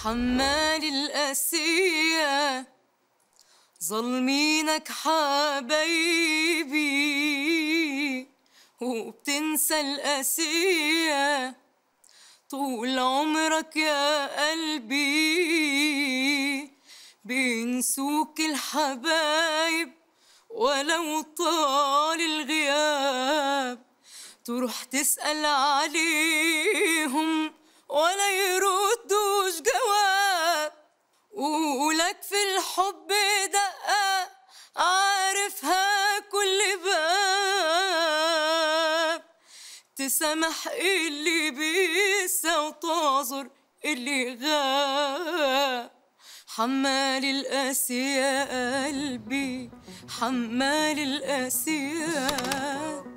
حمال الأسية ظالمينك حبايبي وبتنسى الأسية طول عمرك يا قلبي بينسوك الحبايب ولو طال الغياب تروح تسأل عليه لك في الحب دقة عارفها كل باب تسامح اللي بيسى وتعذر اللي غاب حمال القاسي يا قلبي حمال القاسي